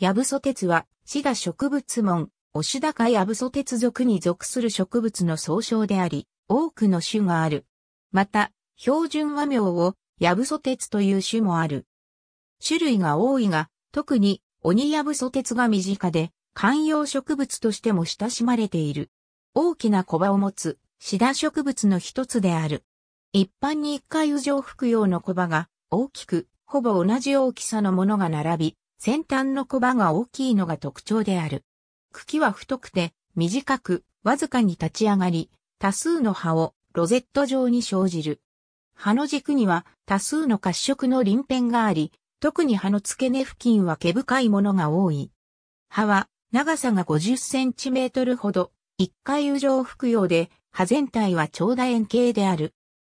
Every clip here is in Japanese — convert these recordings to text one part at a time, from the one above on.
ヤブソテツは、シダ植物門、オシダカヤブソテツ属に属する植物の総称であり、多くの種がある。また、標準和名を、ヤブソテツという種もある。種類が多いが、特に、オニヤブソテツが身近で、観葉植物としても親しまれている。大きなコバを持つ、シダ植物の一つである。一般に一回以上服用のコバが、大きく、ほぼ同じ大きさのものが並び、先端のコバが大きいのが特徴である。茎は太くて短く、わずかに立ち上がり、多数の葉をロゼット状に生じる。葉の軸には多数の褐色の輪辺があり、特に葉の付け根付近は毛深いものが多い。葉は長さが50センチメートルほど、一回油状よ用で、葉全体は長楕円形である。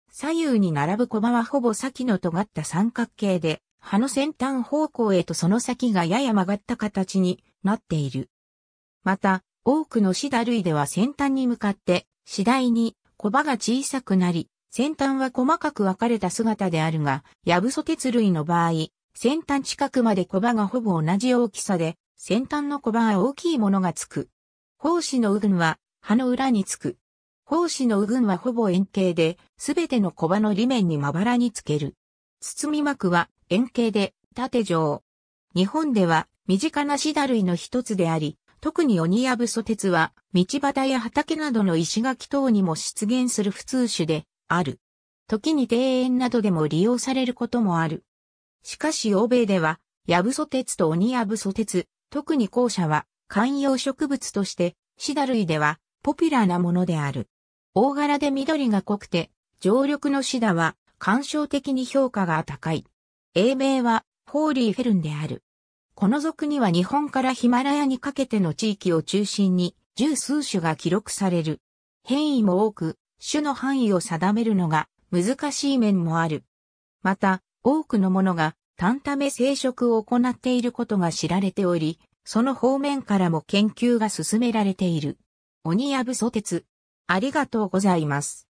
左右に並ぶコバはほぼ先の尖った三角形で、葉の先端方向へとその先がやや曲がった形になっている。また、多くのシダ類では先端に向かって次第にコバが小さくなり、先端は細かく分かれた姿であるが、ヤブソ鉄類の場合、先端近くまでコバがほぼ同じ大きさで、先端のコバは大きいものがつく。胞子の右群は葉の裏につく。胞子の右群はほぼ円形で、すべてのコバの裏面にまばらにつける。包み膜は円形で縦状。日本では身近なシダ類の一つであり、特にオニヤブソ鉄は道端や畑などの石垣等にも出現する普通種である。時に庭園などでも利用されることもある。しかし欧米では、ヤブソテツとオニヤブソ鉄、特に後者は観葉植物としてシダ類ではポピュラーなものである。大柄で緑が濃くて、常緑のシダは感傷的に評価が高い。英名は、ホーリーフェルンである。この族には日本からヒマラヤにかけての地域を中心に、十数種が記録される。変異も多く、種の範囲を定めるのが難しい面もある。また、多くのものが、単ため生殖を行っていることが知られており、その方面からも研究が進められている。鬼や武ソ鉄。ありがとうございます。